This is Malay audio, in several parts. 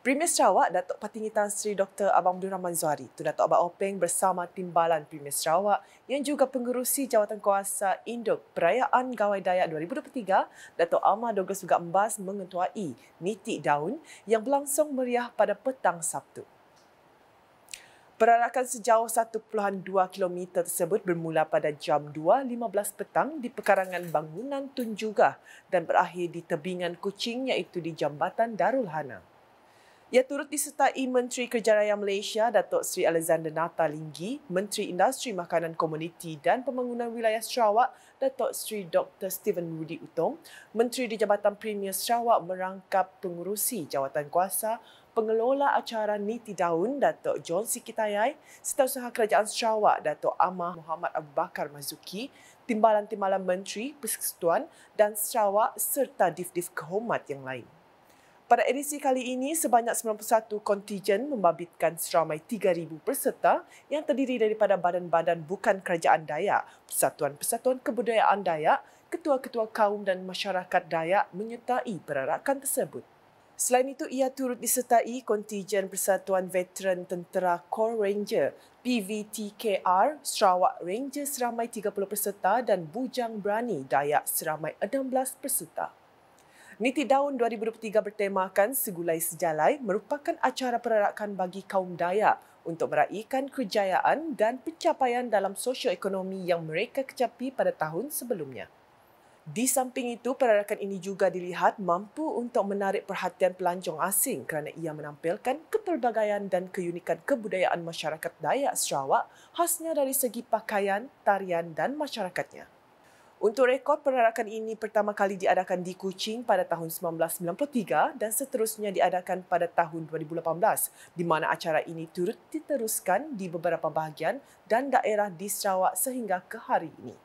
Premier Sarawak, Datuk Patinggi Tan Sri Dr. Abang Abdul Rahman Zuhari. Itu Datuk Abang Openg bersama Timbalan Premier Sarawak yang juga pengurusi Jawatan Kuasa Induk Perayaan Gawai Dayak 2023, Datuk Amar Douglas juga membahas mengetuai niti Daun yang berlangsung meriah pada petang Sabtu. Perarakan sejauh 1.2 km tersebut bermula pada jam 2.15 petang di pekarangan bangunan Tunjuga dan berakhir di tebingan Kucing iaitu di Jambatan Darul Hanang. Ia turut disertai Menteri Kerja Raya Malaysia Datuk Sri Alexander Nata Linggi, Menteri Industri Makanan Komuniti dan Pembangunan Wilayah Sarawak Datuk Sri Dr. Steven Rudy Utong, Menteri di Jabatan Premier Sarawak merangkap pengurusi jawatan kuasa pengelola acara Niti Daun Datuk John Sikitayai, Setiausaha Kerajaan Sarawak Datuk Amah Muhammad Abu Bakar Mazuki, Timbalan-Timbalan Menteri Persekutuan dan Sarawak serta div-div kehormat yang lain. Pada edisi kali ini, sebanyak 91 kontijen membabitkan seramai 3,000 peserta yang terdiri daripada badan-badan bukan kerajaan Dayak, Persatuan-Persatuan Kebudayaan Dayak, Ketua-Ketua Kaum dan Masyarakat Dayak menyertai perarakan tersebut. Selain itu, ia turut disertai kontijen Persatuan Veteran Tentera core Ranger PVTKR Sarawak Ranger seramai 30 peserta dan Bujang Berani Dayak seramai 16 peserta. Niti Daun 2023 bertemakan Segulai Sejalai merupakan acara perarakan bagi kaum Dayak untuk meraihkan kejayaan dan pencapaian dalam sosioekonomi yang mereka kecapi pada tahun sebelumnya. Di samping itu, perarakan ini juga dilihat mampu untuk menarik perhatian pelancong asing kerana ia menampilkan kepelbagaian dan keunikan kebudayaan masyarakat Dayak Sarawak khasnya dari segi pakaian, tarian dan masyarakatnya. Untuk rekod perarakan ini pertama kali diadakan di Kuching pada tahun 1993 dan seterusnya diadakan pada tahun 2018 di mana acara ini turut diteruskan di beberapa bahagian dan daerah di Sarawak sehingga ke hari ini.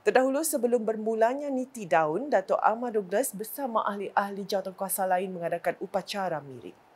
Terdahulu sebelum bermulanya niti daun, Dato' Ahmad Douglas bersama ahli-ahli jawatankuasa lain mengadakan upacara mirip.